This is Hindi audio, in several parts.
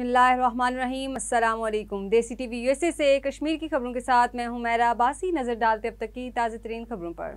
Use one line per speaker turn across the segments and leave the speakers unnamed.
बसमीम अल्लाम देसी टी वी यूएसए से कश्मीर की खबरों के साथ मैं हूं मैरा बासी नज़र डालते अब तक की ताज़ा तरीन खबरों पर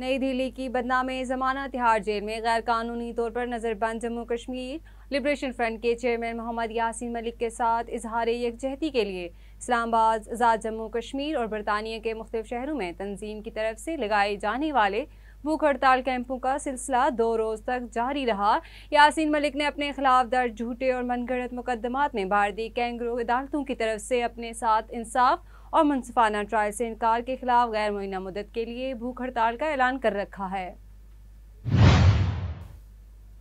नई दिल्ली की बदनाम जमाना तिहाड़ जेल में गैर कानूनी तौर पर नज़रबंद जम्मू कश्मीर लिबरेशन फ्रंट के चेयरमैन मोहम्मद यासिन मलिक के साथ इजहार यकजहती के लिए इस्लामाबाद आज़ाद जम्मू कश्मीर और बरतानिया के मुख्तु शहरों में तंजीम की तरफ से लगाए जाने वाले भूख हड़ताल कैंपों का सिलसिला दो रोज तक जारी रहा यासिन मलिक ने अपने खिलाफ दर्ज झूठे और मनगढ़ंत मुकदमात में भारतीय कैंगरू अदालतों की तरफ से अपने साथ इंसाफ और मुनफाना ट्रायल से इनकार के खिलाफ गैर मुइना मदद के लिए भूख हड़ताल का ऐलान कर रखा है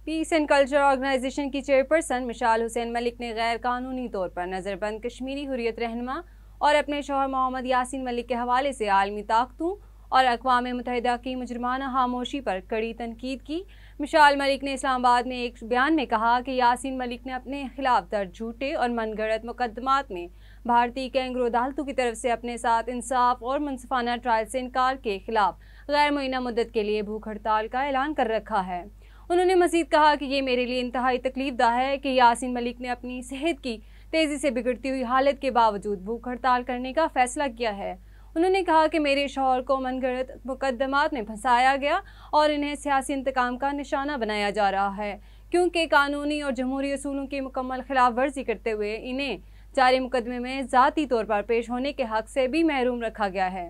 पीस एंड कल्चर ऑर्गेनाइजेशन की चेयरपर्सन मिशाल हुसैन मलिक ने गैर कानूनी तौर पर नज़रबंद कश्मीरी हुरियत रहनमा और अपने शोहर मोहम्मद यासिन मलिक के हवाले से आलमी ताकतों और अकवा मुतहदा की मुजरमाना खामोशी पर कड़ी तनकीद की मिशाल मलिक ने इस्लामाबाद में एक बयान में कहा कि यासिन मलिक ने अपने खिलाफ दर्ज झूठे और मनगढ़त मुकदमात में भारतीय कैंगरो अदालतों की तरफ से अपने साथ इंसाफ और मुनफाना ट्रायल से इनकार के खिलाफ गैर मुना मदद के लिए भूख हड़ताल का ऐलान कर रखा है उन्होंने मजीद कहा कि ये मेरे लिए इंतहाई तकलीफदा है कि यासिन मलिक ने अपनी सेहत की तेज़ी से बिगड़ती हुई हालत के बावजूद भूख हड़ताल करने का फैसला किया है उन्होंने कहा कि मेरे शोहर को मनगढ़ंत मुकदमात में फंसाया गया और इन्हें सियासी इंतकाम का निशाना बनाया जा रहा है क्योंकि कानूनी और जमहूरी असूलों की मुकम्मल खिलाफ वर्जी करते हुए इन्हें जारी मुकदमे में ज़ाती तौर पर पेश होने के हक से भी महरूम रखा गया है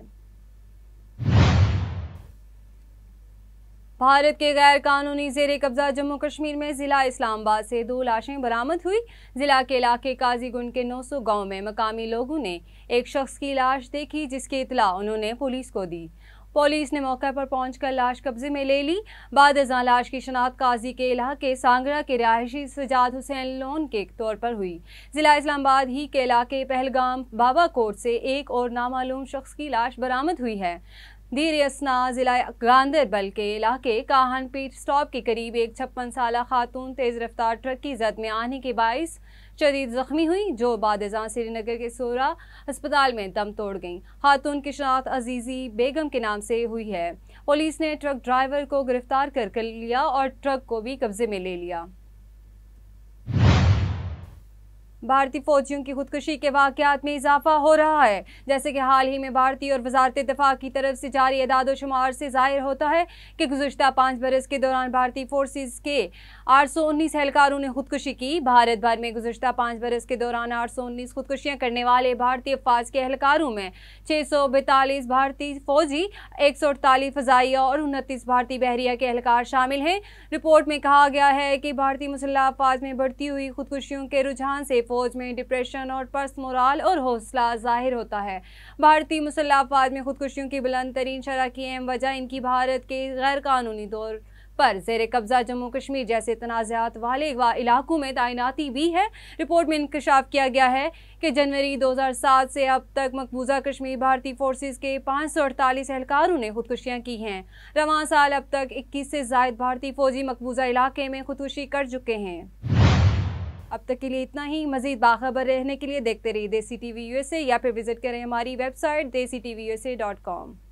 भारत के गैर कानूनी जेर कब्जा जम्मू कश्मीर में ज़िला इस्लामाबाद से दो लाशें बरामद हुई ज़िला के इलाके काजीगुंड के 900 गांव में मकामी लोगों ने एक शख्स की लाश देखी जिसकी इतला उन्होंने पुलिस को दी पुलिस ने मौके पर पहुंचकर लाश कब्जे में ले ली बाद अजा लाश की शनाख्त काजी के इलाके सांगड़ा के रिहायशी सजाद हुसैन लोन के तौर पर हुई जिला इस्लामाबाद ही के इलाके पहलगाम बाबा कोट से एक और नामालूम शख्स की लाश बरामद हुई है दीरियसना जिला गांधरबल के इलाके काहनपीठ स्टॉप के करीब एक छप्पन साल खातून तेज रफ्तार ट्रक की जद में आने के बायस शरीर जख्मी हुई जो बाद श्रीनगर के सोरा अस्पताल में दम तोड़ गई खातून की शनाख्त अजीज़ी बेगम के नाम से हुई है पुलिस ने ट्रक ड्राइवर को गिरफ्तार कर कर लिया और ट्रक को भी कब्जे में ले लिया भारतीय फौजियों की खुदकुशी के वाकत में इजाफा हो रहा है जैसे कि हाल ही में भारतीय और वजारत दफा की तरफ से जारी इदाद शुमार से जाहिर होता है कि गुजशत पाँच बरस के दौरान भारतीय फोर्सेज के आठ सौ उन्नीस एहलकारों ने खुदकुशी की भारत भर में गुजशत पाँच बरस के दौरान आठ सौ उन्नीस खुदकुशियाँ करने वाले भारतीय अफवाज के एहलकारों में छः सौ बैतालीस भारतीय फौजी एक सौ अड़तालीस फजाइया और उनतीस भारतीय बहरिया के एहलकार शामिल हैं रिपोर्ट में कहा गया है कि भारतीय मुसल्ह अफवाज में बढ़ती हुई खुदकुशियों के रुझान से फौज में डिप्रेशन और पर्स मोराल और हौसला जाहिर होता है भारतीय मुसल्ह में खुदकुशियों की बुलंद तरीन शरह की अहम वजह इनकी भारत के कानूनी दौर पर जेर कब्जा जम्मू कश्मीर जैसे तनाज़ात वाले वा इलाकों में तैनाती भी है रिपोर्ट में इंकशाफ किया गया है कि जनवरी 2007 से अब तक मकबूजा कश्मीर भारतीय फोर्सेस के पाँच सौ अड़तालीस एहलकारों ने खुदकुशियाँ की हैं रवान साल अब तक इक्कीस से जायद भारतीय फौजी मकबूजा इलाके में खुदकुशी कर चुके हैं अब तक के लिए इतना ही मजीद बाखबर रहने के लिए देखते रहिए देसी टी वी यूएसए या फिर विजिट करें हमारी website Desi T V A dot com